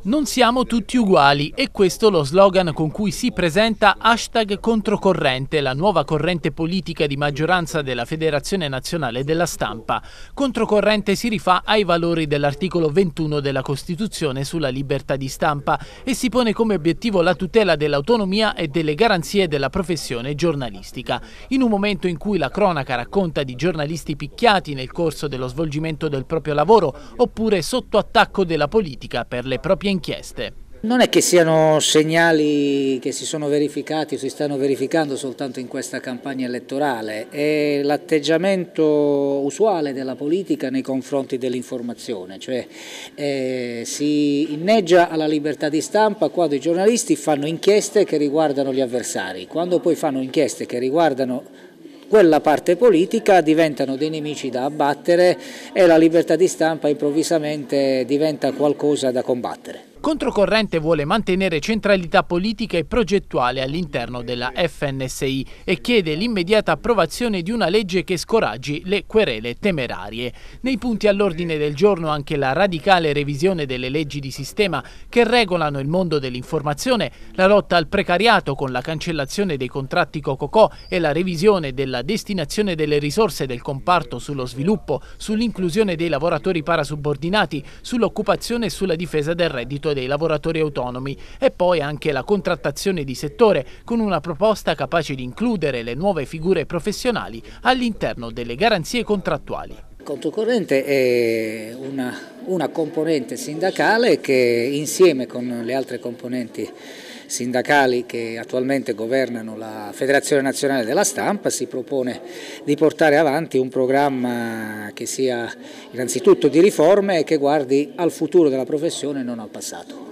Non siamo tutti uguali e questo lo slogan con cui si presenta hashtag Controcorrente, la nuova corrente politica di maggioranza della Federazione Nazionale della Stampa. Controcorrente si rifà ai valori dell'articolo 21 della Costituzione sulla libertà di stampa e si pone come obiettivo la tutela dell'autonomia e delle garanzie della professione giornalistica. In un momento in cui la cronaca racconta di giornalisti picchiati nel corso dello svolgimento del proprio lavoro oppure sotto attacco della politica per le professioni proprie inchieste. Non è che siano segnali che si sono verificati o si stanno verificando soltanto in questa campagna elettorale, è l'atteggiamento usuale della politica nei confronti dell'informazione, cioè eh, si inneggia alla libertà di stampa quando i giornalisti fanno inchieste che riguardano gli avversari, quando poi fanno inchieste che riguardano quella parte politica diventano dei nemici da abbattere e la libertà di stampa improvvisamente diventa qualcosa da combattere. Controcorrente vuole mantenere centralità politica e progettuale all'interno della FNSI e chiede l'immediata approvazione di una legge che scoraggi le querele temerarie. Nei punti all'ordine del giorno anche la radicale revisione delle leggi di sistema che regolano il mondo dell'informazione, la lotta al precariato con la cancellazione dei contratti Cococò e la revisione della destinazione delle risorse del comparto sullo sviluppo, sull'inclusione dei lavoratori parasubordinati, sull'occupazione e sulla difesa del reddito diritto dei lavoratori autonomi e poi anche la contrattazione di settore con una proposta capace di includere le nuove figure professionali all'interno delle garanzie contrattuali. Il conto corrente è una una componente sindacale che insieme con le altre componenti sindacali che attualmente governano la Federazione Nazionale della Stampa si propone di portare avanti un programma che sia innanzitutto di riforme e che guardi al futuro della professione e non al passato.